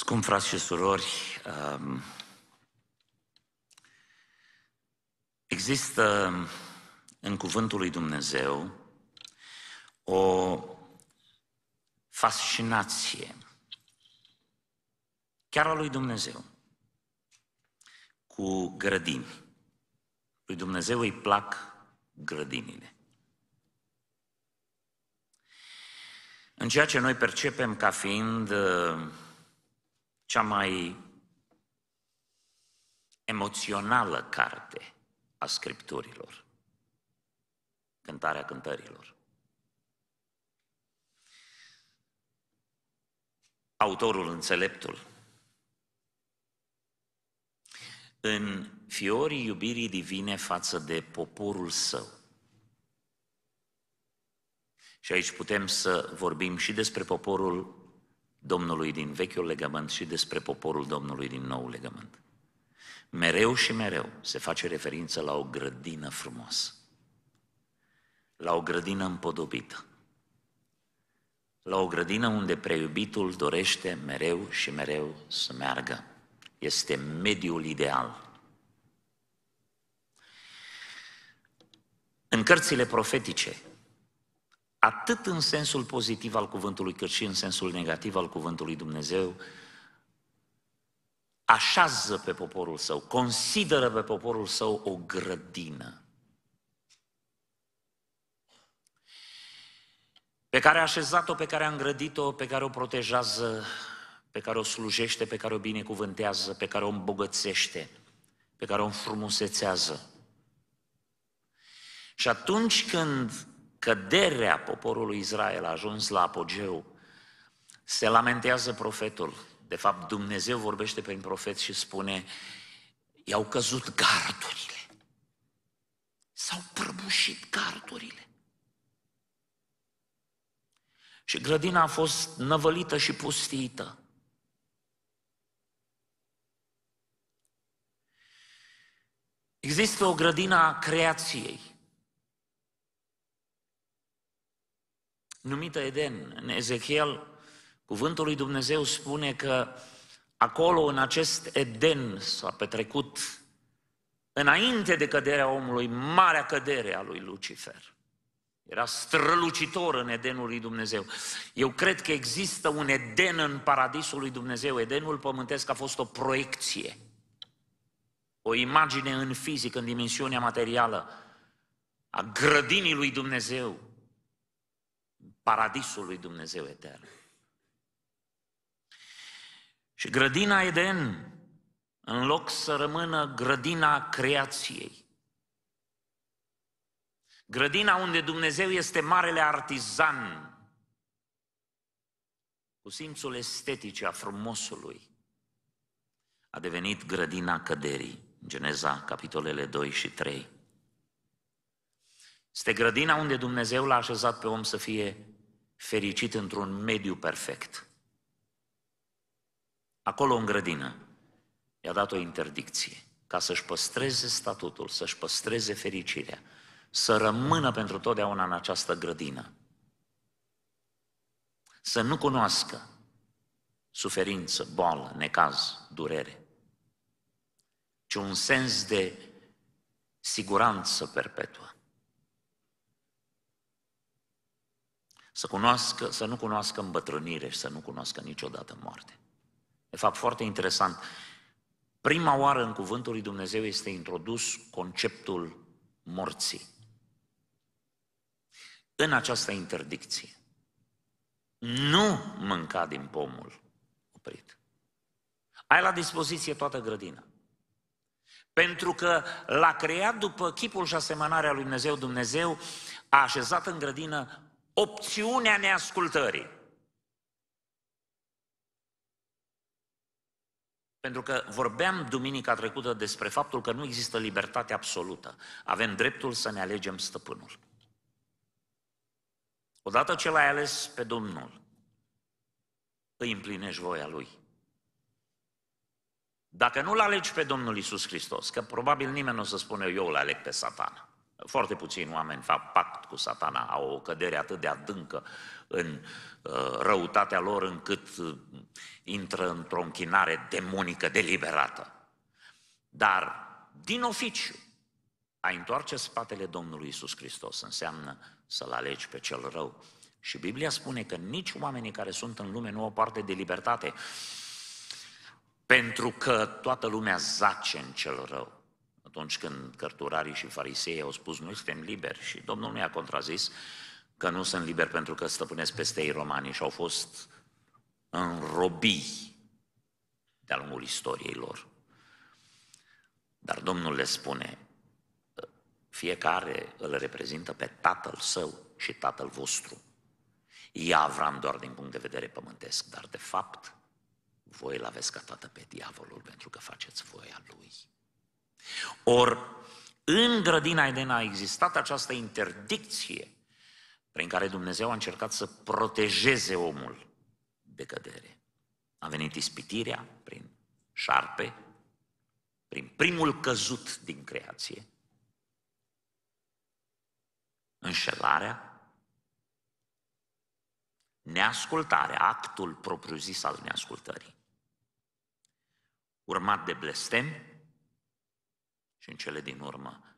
Scump frați și surori, um, există în cuvântul lui Dumnezeu o fascinație chiar a lui Dumnezeu cu grădini. Lui Dumnezeu îi plac grădinile. În ceea ce noi percepem ca fiind uh, cea mai emoțională carte a scripturilor, cântarea cântărilor. Autorul înțeleptul, în fiorii iubirii divine față de poporul său, și aici putem să vorbim și despre poporul Domnului din vechiul legământ și despre poporul Domnului din noul legământ. Mereu și mereu se face referință la o grădină frumoasă, la o grădină împodobită, la o grădină unde preiubitul dorește mereu și mereu să meargă. Este mediul ideal. În cărțile profetice, atât în sensul pozitiv al cuvântului, cât și în sensul negativ al cuvântului Dumnezeu, așează pe poporul său, consideră pe poporul său o grădină. Pe care a așezat-o, pe care a îngrădit-o, pe care o protejează, pe care o slujește, pe care o binecuvântează, pe care o îmbogățește, pe care o înfrumusețează. Și atunci când căderea poporului Israel a ajuns la apogeu, se lamentează profetul. De fapt, Dumnezeu vorbește prin profet și spune, i-au căzut gardurile. S-au prăbușit gardurile. Și grădina a fost năvălită și pustită. Există o grădină a creației. numită Eden. În Ezechiel, cuvântul lui Dumnezeu spune că acolo, în acest Eden, s-a petrecut, înainte de căderea omului, marea cădere a lui Lucifer. Era strălucitor în Edenul lui Dumnezeu. Eu cred că există un Eden în paradisul lui Dumnezeu. Edenul pământesc a fost o proiecție, o imagine în fizic, în dimensiunea materială, a grădinii lui Dumnezeu, paradisul lui Dumnezeu etern. Și grădina Eden, în loc să rămână grădina creației, grădina unde Dumnezeu este marele artizan, cu simțul estetic a frumosului, a devenit grădina căderii, Geneza, capitolele 2 și 3. Este grădina unde Dumnezeu l-a așezat pe om să fie fericit într-un mediu perfect. Acolo, în grădină, i-a dat o interdicție ca să-și păstreze statutul, să-și păstreze fericirea, să rămână pentru totdeauna în această grădină, să nu cunoască suferință, boală, necaz, durere, ci un sens de siguranță perpetuă. să, cunoască, să nu cunoască îmbătrânire și să nu cunoască niciodată moarte. De fapt, foarte interesant, prima oară în Cuvântul lui Dumnezeu este introdus conceptul morții. În această interdicție. Nu mânca din pomul oprit. Ai la dispoziție toată grădina. Pentru că l-a creat după chipul și asemănarea lui Dumnezeu, Dumnezeu a așezat în grădină opțiunea neascultării. Pentru că vorbeam duminica trecută despre faptul că nu există libertate absolută. Avem dreptul să ne alegem stăpânul. Odată ce l-ai ales pe Domnul, îi împlinești voia Lui. Dacă nu-L alegi pe Domnul Isus Hristos, că probabil nimeni nu o să spune eu îl aleg pe satana, foarte puțini oameni fac pact cu satana, au o cădere atât de adâncă în uh, răutatea lor încât uh, intră într-o închinare demonică deliberată. Dar din oficiu, a întoarce spatele Domnului Isus Hristos înseamnă să-L alegi pe cel rău. Și Biblia spune că nici oamenii care sunt în lume nu au parte de libertate, pentru că toată lumea zace în cel rău atunci când cărturarii și farisei au spus noi suntem liberi și Domnul nu i-a contrazis că nu sunt liberi pentru că stăpânesc peste ei romanii și au fost înrobii de-a lungul istoriei lor. Dar Domnul le spune, fiecare îl reprezintă pe tatăl său și tatăl vostru. E Avram doar din punct de vedere pământesc, dar de fapt voi îl aveți ca tată pe diavolul pentru că faceți voia lui. Or, în grădina Eden a existat această interdicție prin care Dumnezeu a încercat să protejeze omul de cădere. A venit ispitirea prin șarpe, prin primul căzut din creație, înșelarea, neascultarea, actul propriu-zis al neascultării, urmat de blestem, și în cele din urmă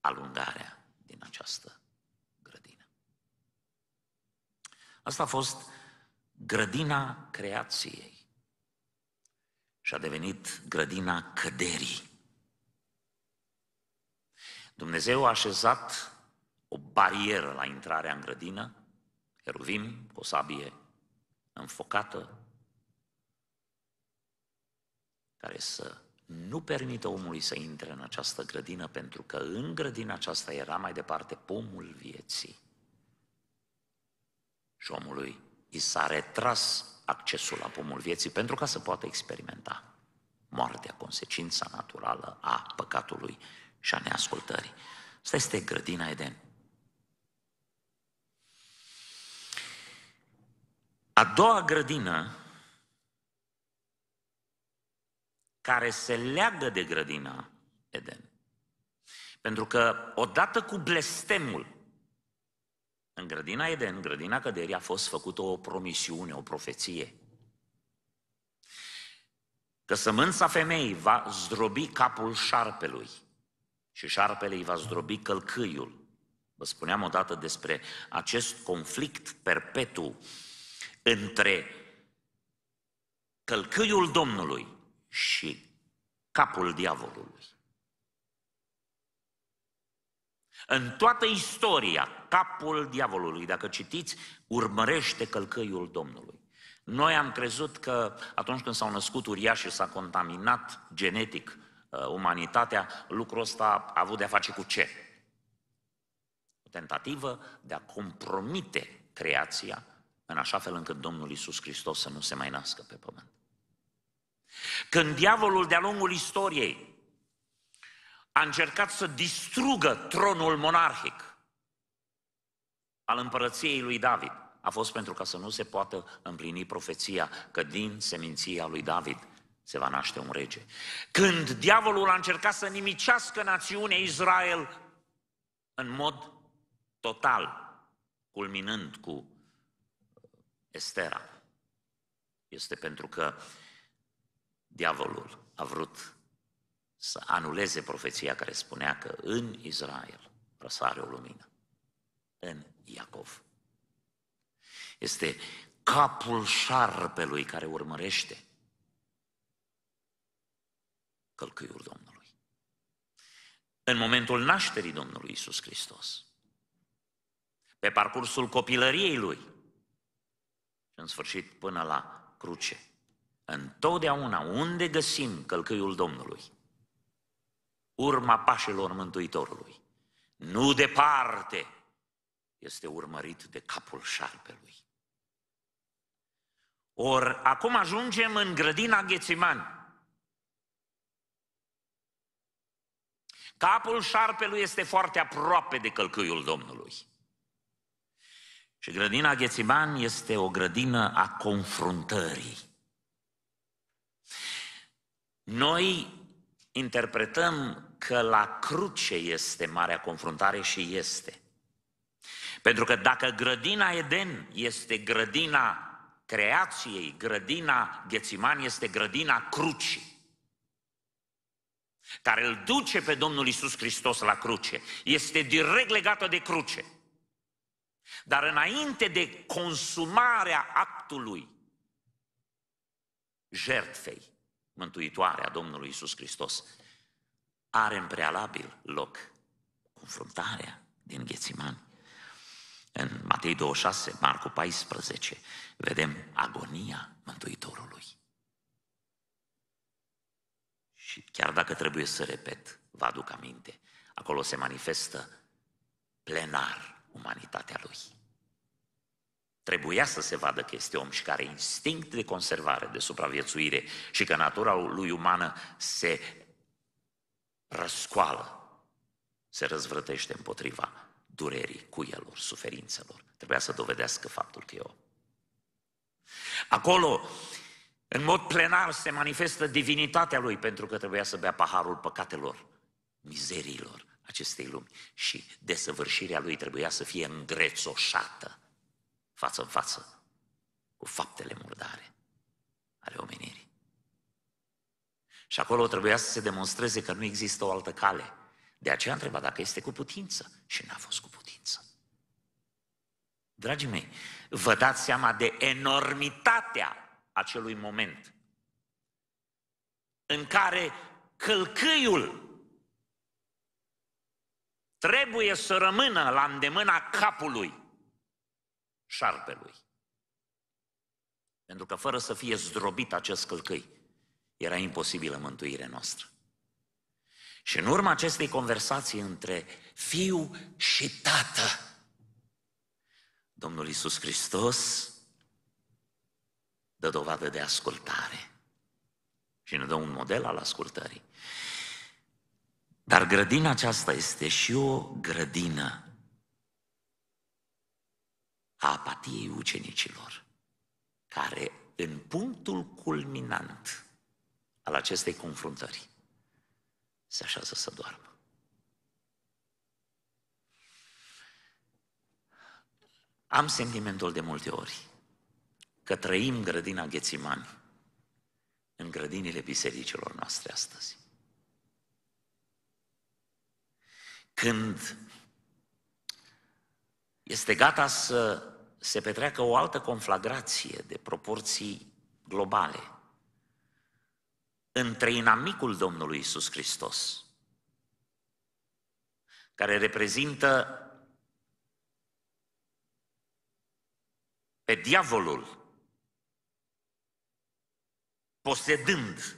alungarea din această grădină. Asta a fost grădina creației și a devenit grădina căderii. Dumnezeu a așezat o barieră la intrarea în grădină, heruvim cu o sabie înfocată, care să nu permite omului să intre în această grădină, pentru că în grădina aceasta era mai departe pomul vieții. Și omului i s-a retras accesul la pomul vieții pentru ca să poată experimenta moartea, consecința naturală a păcatului și a neascultării. Asta este grădina Eden. A doua grădină care se leagă de grădina Eden. Pentru că odată cu blestemul, în grădina Eden, în grădina căderii, a fost făcută o promisiune, o profeție. Că sămânța femeii va zdrobi capul șarpelui și șarpele îi va zdrobi călcâiul. Vă spuneam odată despre acest conflict perpetu între călcâiul Domnului și capul diavolului. În toată istoria, capul diavolului, dacă citiți, urmărește călcăiul Domnului. Noi am crezut că atunci când s-au născut uriașii, s-a contaminat genetic uh, umanitatea, lucrul ăsta a avut de-a face cu ce? O tentativă de a compromite creația în așa fel încât Domnul Isus Hristos să nu se mai nască pe pământ. Când diavolul de-a lungul istoriei a încercat să distrugă tronul monarhic al împărăției lui David, a fost pentru ca să nu se poată împlini profeția că din seminția lui David se va naște un rege. Când diavolul a încercat să nimicească națiunea Israel în mod total, culminând cu Estera, este pentru că diavolul a vrut să anuleze profeția care spunea că în Israel răsare o lumină. În Iacov. Este capul șarpelui care urmărește călcâiul Domnului. În momentul nașterii Domnului Isus Hristos, pe parcursul copilăriei lui, și în sfârșit până la cruce, Întotdeauna, unde găsim călcâiul Domnului? Urma pașilor Mântuitorului. Nu departe este urmărit de capul șarpelui. Or, acum ajungem în grădina Ghețiman. Capul șarpelui este foarte aproape de călcâiul Domnului. Și grădina Ghețiman este o grădină a confruntării. Noi interpretăm că la cruce este marea confruntare și este. Pentru că dacă grădina Eden este grădina creației, grădina Ghețiman este grădina crucii care îl duce pe Domnul Isus Hristos la cruce. Este direct legată de cruce. Dar înainte de consumarea actului jertfei, mântuitoare a Domnului Isus Hristos, are în prealabil loc confruntarea din Ghețimani. În Matei 26, Marcu 14, vedem agonia Mântuitorului. Și chiar dacă trebuie să repet, vă aduc aminte, acolo se manifestă plenar umanitatea lui. Trebuia să se vadă că este om și că are instinct de conservare, de supraviețuire și că natura lui umană se răscoală, se răzvrătește împotriva durerii, cuielor, suferințelor. Trebuia să dovedească faptul că e om. Acolo, în mod plenar, se manifestă divinitatea lui pentru că trebuia să bea paharul păcatelor, mizeriilor acestei lumi și desăvârșirea lui trebuia să fie îngrețoșată față în față cu faptele murdare ale omenirii. Și acolo trebuia să se demonstreze că nu există o altă cale. De aceea întreba dacă este cu putință și n-a fost cu putință. Dragii mei, vă dați seama de enormitatea acelui moment în care călcâiul trebuie să rămână la îndemâna capului șarpelui. Pentru că fără să fie zdrobit acest călcâi, era imposibilă mântuirea noastră. Și în urma acestei conversații între fiu și tată, Domnul Isus Hristos dă dovadă de ascultare și ne dă un model al ascultării. Dar grădina aceasta este și o grădină a apatiei ucenicilor, care în punctul culminant al acestei confruntări se așează să doarmă. Am sentimentul de multe ori că trăim grădina Ghețimani în grădinile bisericilor noastre astăzi. Când este gata să se petreacă o altă conflagrație de proporții globale între inamicul Domnului Isus Hristos, care reprezintă pe diavolul, posedând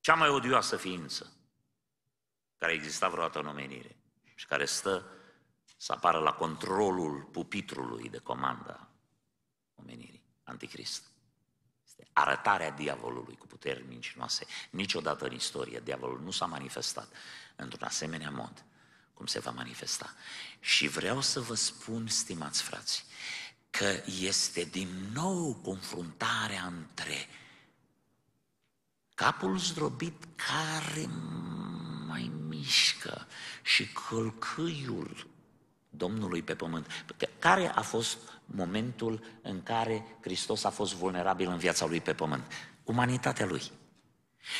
cea mai odioasă ființă care exista vreodată în omenire și care stă să apară la controlul pupitrului de comandă omenirii, anticrist. Este arătarea diavolului cu puteri mincinoase. Niciodată în istorie diavolul nu s-a manifestat într-un asemenea mod cum se va manifesta. Și vreau să vă spun, stimați frați, că este din nou confruntarea între capul zdrobit care mai mișcă și călcâiul Domnului pe pământ. Care a fost momentul în care Hristos a fost vulnerabil în viața lui pe pământ? Umanitatea lui.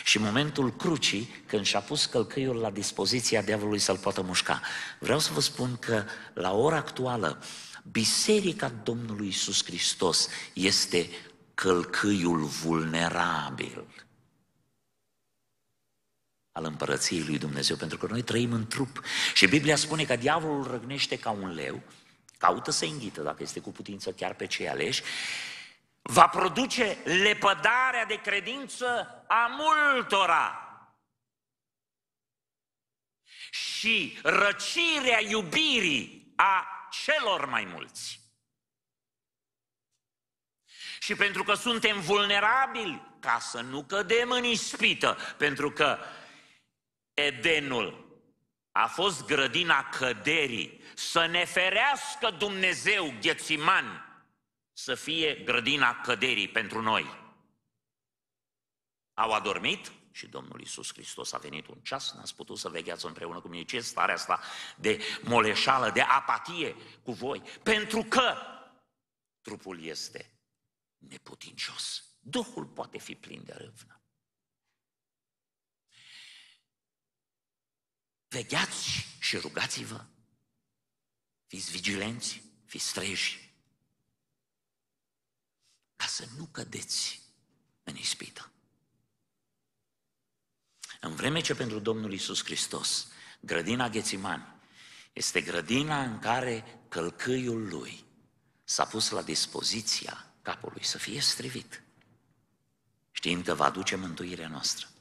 Și momentul crucii, când și-a pus călcâiul la dispoziția diavolului să-l poată mușca. Vreau să vă spun că la ora actuală, Biserica Domnului Isus Hristos este călcâiul vulnerabil al împărăției lui Dumnezeu, pentru că noi trăim în trup. Și Biblia spune că diavolul răgnește ca un leu, caută să înghită, dacă este cu putință, chiar pe cei aleși, va produce lepădarea de credință a multora. Și răcirea iubirii a celor mai mulți. Și pentru că suntem vulnerabili, ca să nu cădem în ispită, pentru că Edenul a fost grădina căderii, să ne ferească Dumnezeu, Ghețiman, să fie grădina căderii pentru noi. Au adormit și Domnul Isus Hristos a venit un ceas, n-ați putut să vegheați împreună cu mine. Ce starea asta de moleșală, de apatie cu voi? Pentru că trupul este neputincios. Duhul poate fi plin de râvnă. Vegheați și rugați-vă. Fiți vigilenți, fiți treji. Ca să nu cădeți în ispită. În vreme ce pentru Domnul Isus Hristos grădina Ghețimani este grădina în care călcâiul lui s-a pus la dispoziția capului să fie strivit, știind că va aduce mântuirea noastră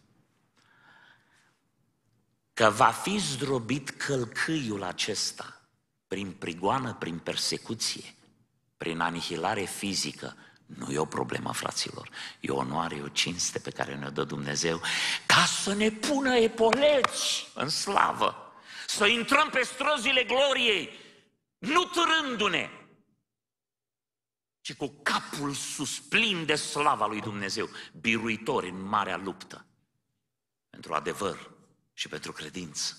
că va fi zdrobit călcâiul acesta prin prigoană, prin persecuție, prin anihilare fizică, nu e o problemă, fraților. E o onoare, e o cinste pe care ne-o dă Dumnezeu ca să ne pună epoleci în slavă. Să intrăm pe străzile gloriei, nu târându-ne, ci cu capul sus plin de slava lui Dumnezeu, biruitor în marea luptă pentru adevăr, și pentru credință.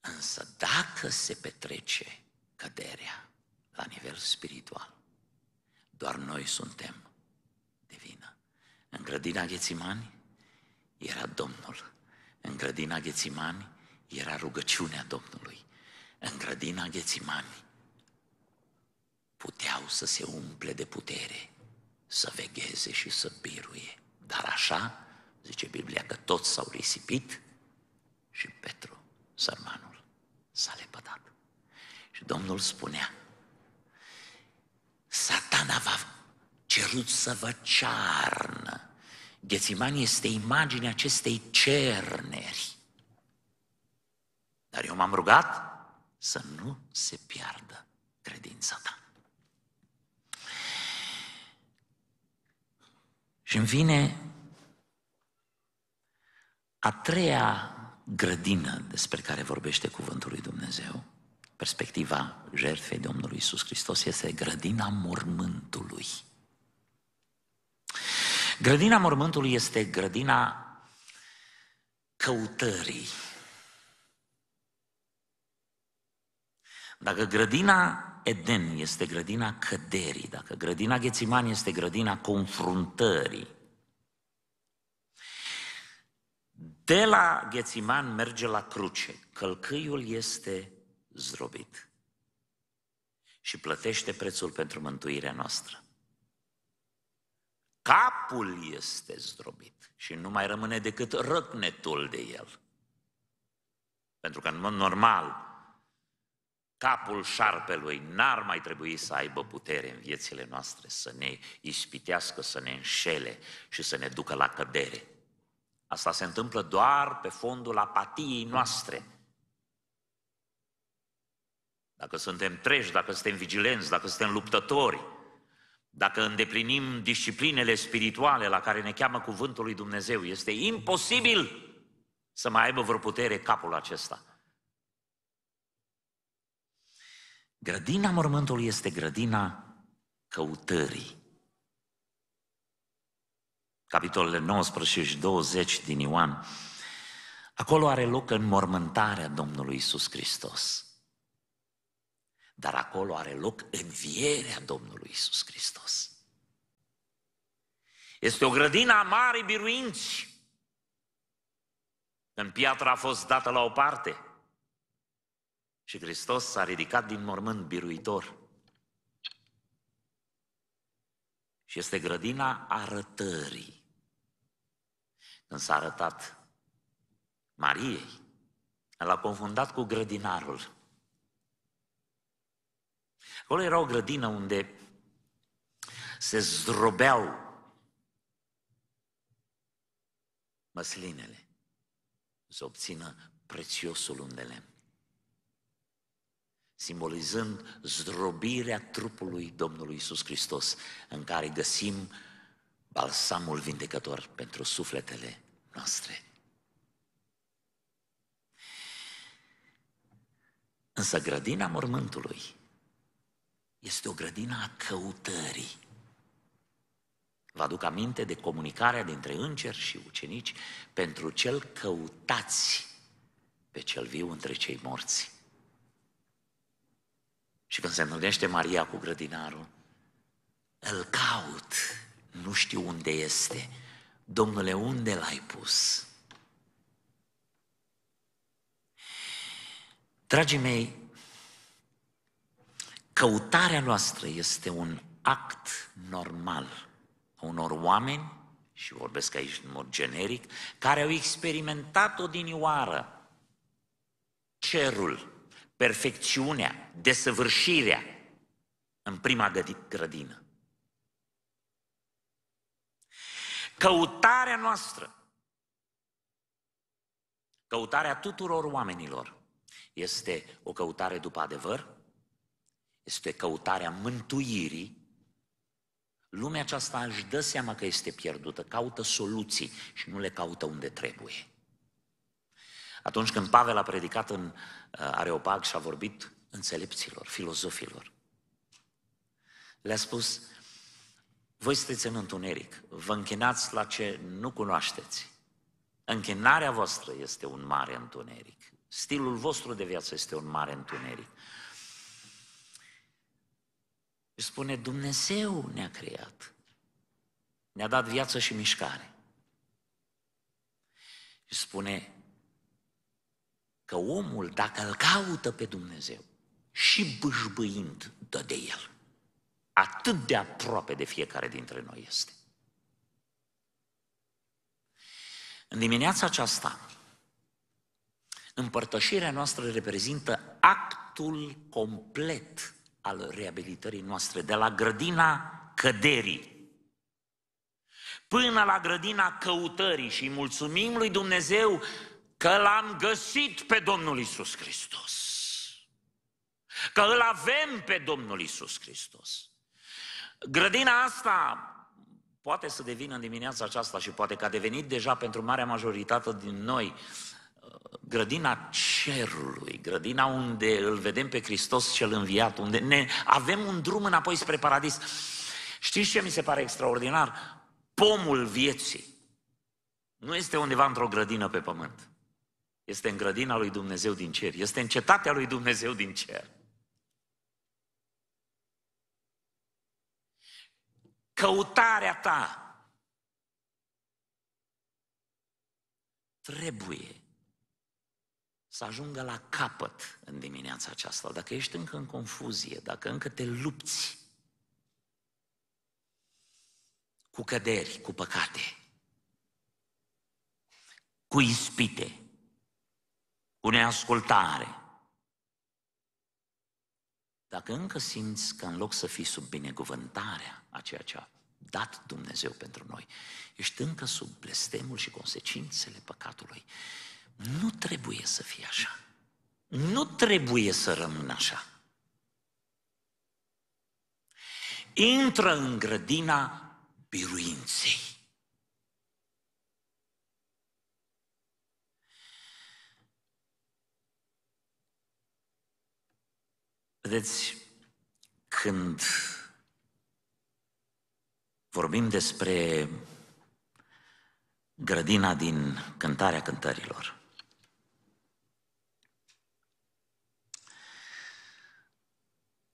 Însă dacă se petrece căderea la nivel spiritual, doar noi suntem de vină. În grădina Ghețimani era Domnul. În grădina Ghețimani era rugăciunea Domnului. În grădina Ghețimani puteau să se umple de putere să vegheze și să biruie. Dar așa, zice Biblia, că toți s-au risipit și Petru, sărmanul, s-a lepădat. Și Domnul spunea, satana va cerut să vă cearnă. Ghețimani este imaginea acestei cerneri. Dar eu m-am rugat să nu se piardă credința ta. Și deci îmi vine a treia grădină despre care vorbește Cuvântul lui Dumnezeu, perspectiva jertfei Domnului Isus Hristos, este grădina mormântului. Grădina mormântului este grădina căutării. Dacă grădina Eden este grădina căderii, dacă grădina Ghețiman este grădina confruntării, de la Ghețiman merge la cruce, călcâiul este zdrobit și plătește prețul pentru mântuirea noastră. Capul este zdrobit și nu mai rămâne decât răcnetul de el. Pentru că, în mod normal, capul șarpelui n-ar mai trebui să aibă putere în viețile noastre, să ne ispitească, să ne înșele și să ne ducă la cădere. Asta se întâmplă doar pe fondul apatiei noastre. Dacă suntem treji, dacă suntem vigilenți, dacă suntem luptători, dacă îndeplinim disciplinele spirituale la care ne cheamă cuvântul lui Dumnezeu, este imposibil să mai aibă vreo putere capul acesta. Grădina mormântului este grădina căutării. Capitolele 19 și 20 din Ioan. Acolo are loc înmormântarea Domnului Isus Hristos. Dar acolo are loc învierea Domnului Isus Hristos. Este o grădină a marii biruinți. Când piatra a fost dată la o parte, și Hristos s-a ridicat din mormânt biruitor. Și este grădina arătării. Când s-a arătat Mariei, l-a confundat cu grădinarul. Acolo era o grădină unde se zdrobeau măslinele să obțină prețiosul unde lemn simbolizând zdrobirea trupului Domnului Isus Hristos, în care găsim balsamul vindecător pentru sufletele noastre. Însă grădina mormântului este o grădină a căutării. Vă aduc aminte de comunicarea dintre îngeri și ucenici pentru cel căutați pe cel viu între cei morți. Și când se întâlnește Maria cu grădinarul, îl caut, nu știu unde este. Domnule, unde l-ai pus? Dragii mei, căutarea noastră este un act normal a unor oameni, și vorbesc aici în mod generic, care au experimentat odinioară cerul, perfecțiunea, desăvârșirea în prima grădină. Căutarea noastră, căutarea tuturor oamenilor, este o căutare după adevăr, este căutarea mântuirii. Lumea aceasta își dă seama că este pierdută, caută soluții și nu le caută unde trebuie atunci când Pavel a predicat în uh, Areopag și a vorbit înțelepților, filozofilor. Le-a spus, voi sunteți în întuneric, vă închinați la ce nu cunoașteți. Închinarea voastră este un mare întuneric. Stilul vostru de viață este un mare întuneric. Își spune, Dumnezeu ne-a creat. Ne-a dat viață și mișcare. Și spune, că omul, dacă îl caută pe Dumnezeu și bâșbâind, dă de el. Atât de aproape de fiecare dintre noi este. În dimineața aceasta, împărtășirea noastră reprezintă actul complet al reabilitării noastre, de la grădina căderii până la grădina căutării și mulțumim lui Dumnezeu că l-am găsit pe Domnul Isus Hristos. Că îl avem pe Domnul Isus Hristos. Grădina asta poate să devină în dimineața aceasta și poate că a devenit deja pentru marea majoritate din noi uh, grădina cerului, grădina unde îl vedem pe Hristos cel înviat, unde ne avem un drum înapoi spre paradis. Știți ce mi se pare extraordinar? Pomul vieții nu este undeva într-o grădină pe pământ este în grădina lui Dumnezeu din cer, este în cetatea lui Dumnezeu din cer. Căutarea ta trebuie să ajungă la capăt în dimineața aceasta. Dacă ești încă în confuzie, dacă încă te lupți cu căderi, cu păcate, cu ispite, pune ascultare. Dacă încă simți că în loc să fii sub binecuvântarea a ceea ce a dat Dumnezeu pentru noi, ești încă sub blestemul și consecințele păcatului, nu trebuie să fie așa. Nu trebuie să rămână așa. Intră în grădina biruinței. Vedeți, când vorbim despre grădina din Cântarea Cântărilor,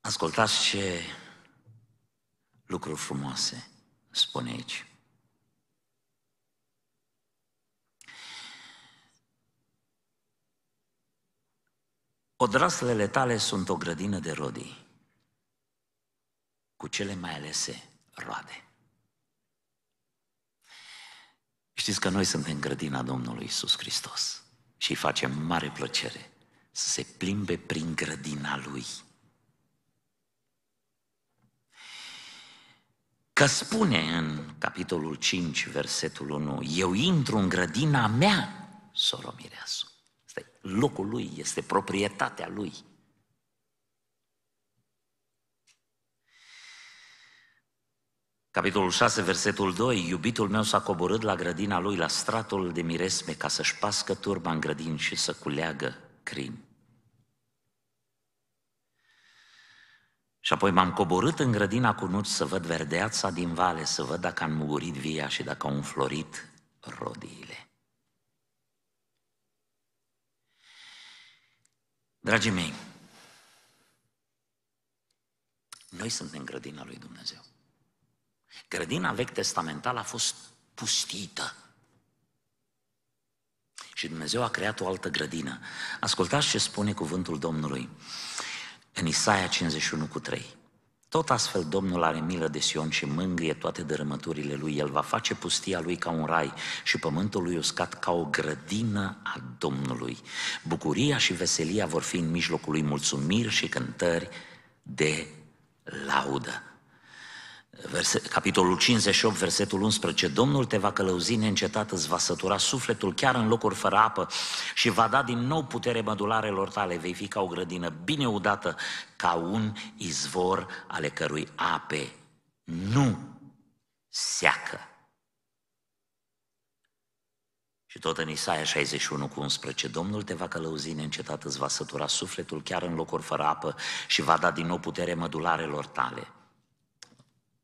ascultați ce lucruri frumoase spune aici. Odraslele tale sunt o grădină de rodii, cu cele mai alese roade. Știți că noi suntem grădina Domnului Isus Hristos și îi facem mare plăcere să se plimbe prin grădina Lui. Că spune în capitolul 5, versetul 1, eu intru în grădina mea, soro Mireasu locul lui, este proprietatea lui. Capitolul 6, versetul 2, iubitul meu s-a coborât la grădina lui, la stratul de miresme, ca să-și pască turba în grădin și să culeagă crin. Și apoi m-am coborât în grădina cu nuț să văd verdeața din vale, să văd dacă am mugurit via și dacă au înflorit rodiile. Dragii mei, noi suntem grădina lui Dumnezeu. Grădina vechi testamentală a fost pustită. Și Dumnezeu a creat o altă grădină. Ascultați ce spune cuvântul Domnului în Isaia 51 cu 3. Tot astfel Domnul are milă de Sion și mângâie toate dărâmăturile lui. El va face pustia lui ca un rai și pământul lui uscat ca o grădină a Domnului. Bucuria și veselia vor fi în mijlocul lui mulțumiri și cântări de laudă verse, capitolul 58, versetul 11, Domnul te va călăuzi neîncetat, îți va sătura sufletul chiar în locuri fără apă și va da din nou putere mădularelor tale, vei fi ca o grădină bine udată, ca un izvor ale cărui ape nu seacă. Și tot în Isaia 61 cu 11, Domnul te va călăuzi neîncetat, îți va sătura sufletul chiar în locuri fără apă și va da din nou putere mădularelor tale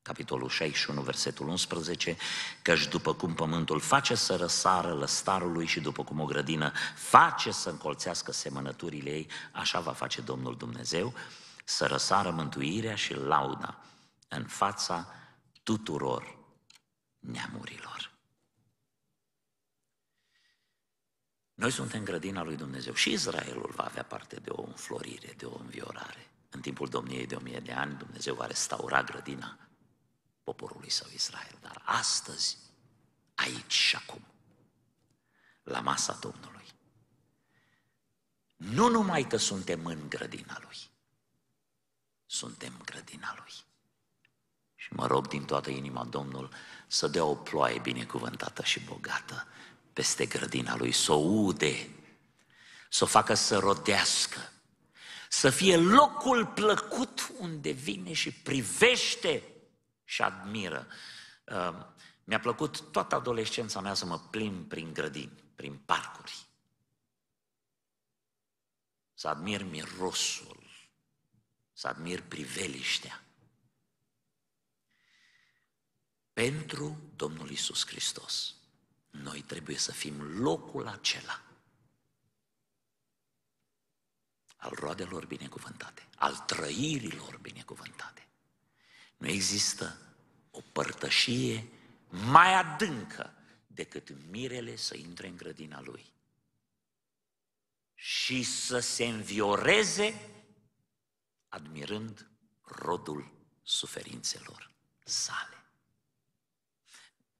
capitolul 61, versetul 11, căci după cum pământul face să răsară lăstarului și după cum o grădină face să încolțească semănăturile ei, așa va face Domnul Dumnezeu, să răsară mântuirea și lauda în fața tuturor neamurilor. Noi suntem grădina lui Dumnezeu și Israelul va avea parte de o înflorire, de o înviorare. În timpul domniei de o mie de ani, Dumnezeu va restaura grădina poporului său Israel. Dar astăzi, aici și acum, la masa Domnului, nu numai că suntem în grădina Lui, suntem grădina Lui. Și mă rog din toată inima Domnul să dea o ploaie binecuvântată și bogată peste grădina Lui, să o ude, să o facă să rodească, să fie locul plăcut unde vine și privește și admiră. Ehm, mi-a plăcut toată adolescența mea să mă plim prin grădini, prin parcuri. Să admir mirosul, să admir priveliștea. Pentru Domnul Isus Hristos, noi trebuie să fim locul acela al roadelor binecuvântate, al trăirilor binecuvântate. Nu există o părtășie mai adâncă decât mirele să intre în grădina lui și să se învioreze admirând rodul suferințelor sale.